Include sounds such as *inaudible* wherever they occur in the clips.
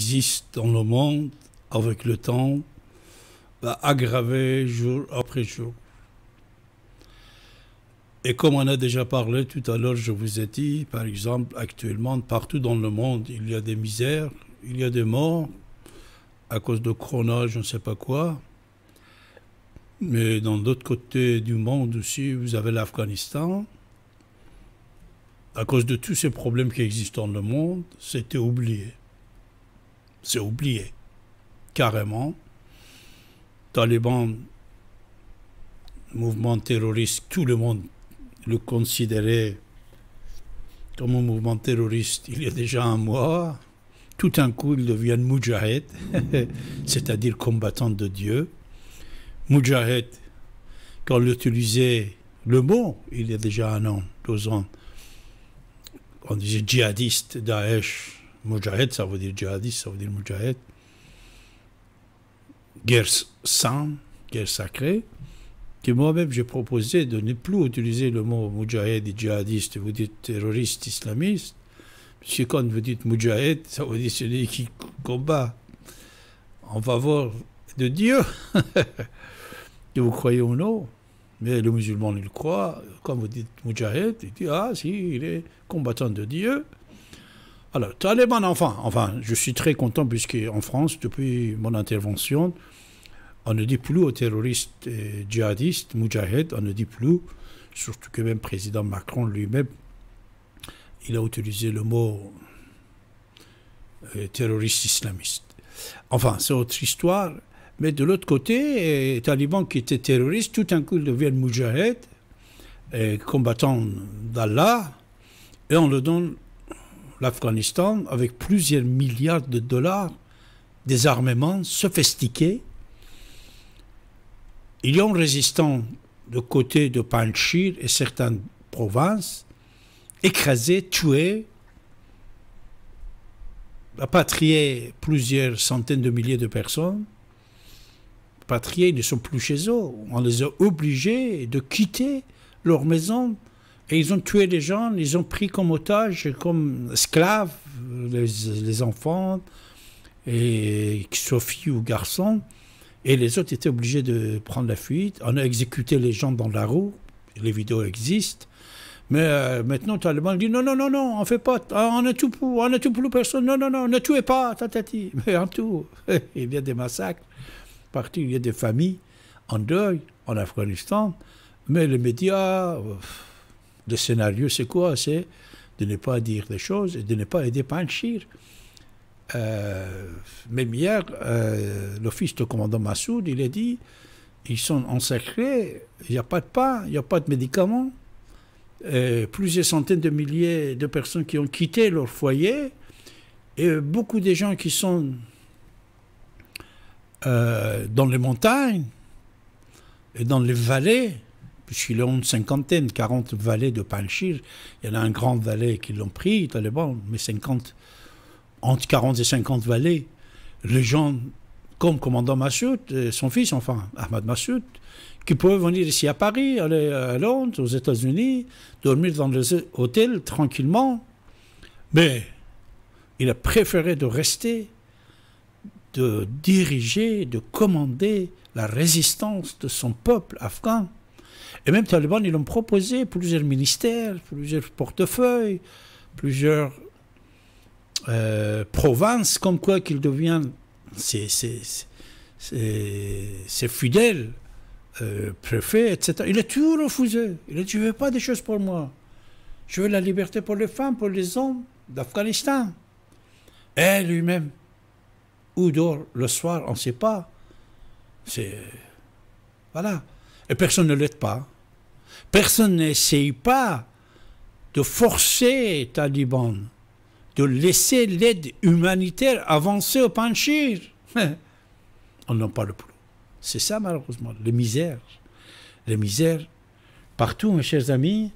existe dans le monde avec le temps va aggraver jour après jour. Et comme on a déjà parlé tout à l'heure, je vous ai dit, par exemple, actuellement, partout dans le monde, il y a des misères, il y a des morts, à cause de Corona, je ne sais pas quoi. Mais dans d'autres côtés du monde aussi, vous avez l'Afghanistan. À cause de tous ces problèmes qui existent dans le monde, c'était oublié c'est oublié. Carrément. Taliban, mouvement terroriste, tout le monde le considérait comme un mouvement terroriste il y a déjà un mois. Tout un coup, ils deviennent Mujahed, *laughs* c'est-à-dire combattants de Dieu. Mujahed, quand on utilisait le mot, il y a déjà un an, deux ans, on disait djihadiste, Daesh, Mujahed ça veut dire djihadiste, ça veut dire Mujahed, Guerre sainte, guerre sacrée, que moi-même j'ai proposé de ne plus utiliser le mot Mujahed et djihadiste, vous dites terroriste islamiste, parce que quand vous dites Mujahed, ça veut dire celui qui combat en faveur de Dieu, *laughs* que vous croyez ou non. Mais le musulman, il croit, quand vous dites Mujahed, il dit, ah si, il est combattant de Dieu. Alors, Taliban, enfin, enfin, je suis très content en France, depuis mon intervention, on ne dit plus aux terroristes djihadistes, moujahed, on ne dit plus, surtout que même président Macron lui-même, il a utilisé le mot euh, terroriste islamiste. Enfin, c'est autre histoire. Mais de l'autre côté, euh, les qui étaient terroristes, tout un coup, ils deviennent moujahed, combattants d'Allah, et on le donne l'Afghanistan avec plusieurs milliards de dollars d'armement sophistiqués. Il y a un résistant de côté de Panchir et certaines provinces, écrasés, tués, patriés plusieurs centaines de milliers de personnes. Patriés, ils ne sont plus chez eux. On les a obligés de quitter leur maison et ils ont tué des gens, ils ont pris comme otages, comme esclaves, les, enfants, et Sophie ou garçons. Et les autres étaient obligés de prendre la fuite. On a exécuté les gens dans la rue. Les vidéos existent. Mais euh, maintenant, tout le monde dit non, non, non, non, on fait pas. Ah, on a tout pour, on a tout pour personne. Non, non, non, ne tuez pas, tatati. *laughs* Mais en tout, *laughs* il y a des massacres partout. Il y a des familles en deuil en Afghanistan. Mais les médias. Euh, le scénario, c'est quoi C'est de ne pas dire des choses et de ne pas aider Panchir. Euh, même hier, euh, l'office de commandant Massoud, il a dit ils sont encerclés, il n'y a pas de pain, il n'y a pas de médicaments. Euh, plusieurs centaines de milliers de personnes qui ont quitté leur foyer et beaucoup de gens qui sont euh, dans les montagnes et dans les vallées puisqu'il y a une cinquantaine, 40 vallées de Panchir. Il y en a un grand valet qui l'ont pris, les talibans, mais 50, entre 40 et 50 vallées. Les gens, comme commandant Massoud, euh, son fils, enfin, Ahmad Massoud, qui peuvent venir ici à Paris, aller à Londres, aux États-Unis, dormir dans les hôtels tranquillement. Mais il a préféré de rester, de diriger, de commander la résistance de son peuple afghan. Et même Taliban, ils ont proposé plusieurs ministères, plusieurs portefeuilles, plusieurs euh, provinces, comme quoi qu'ils devienne ces, fidèles euh, préfets, etc. Il a tout refusé. Il a dit, je ne veux pas des choses pour moi. Je veux la liberté pour les femmes, pour les hommes d'Afghanistan. Et lui-même, où dort le soir, on ne sait pas. C'est... Voilà. Et personne ne l'aide pas. Personne n'essaye pas de forcer les talibans de laisser l'aide humanitaire avancer au Panchir. *laughs* On n'en parle plus. C'est ça, malheureusement, les misères. Les misères partout, mes chers amis.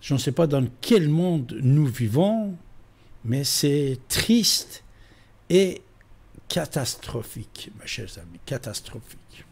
Je ne sais pas dans quel monde nous vivons, mais c'est triste et catastrophique, mes chers amis, catastrophique.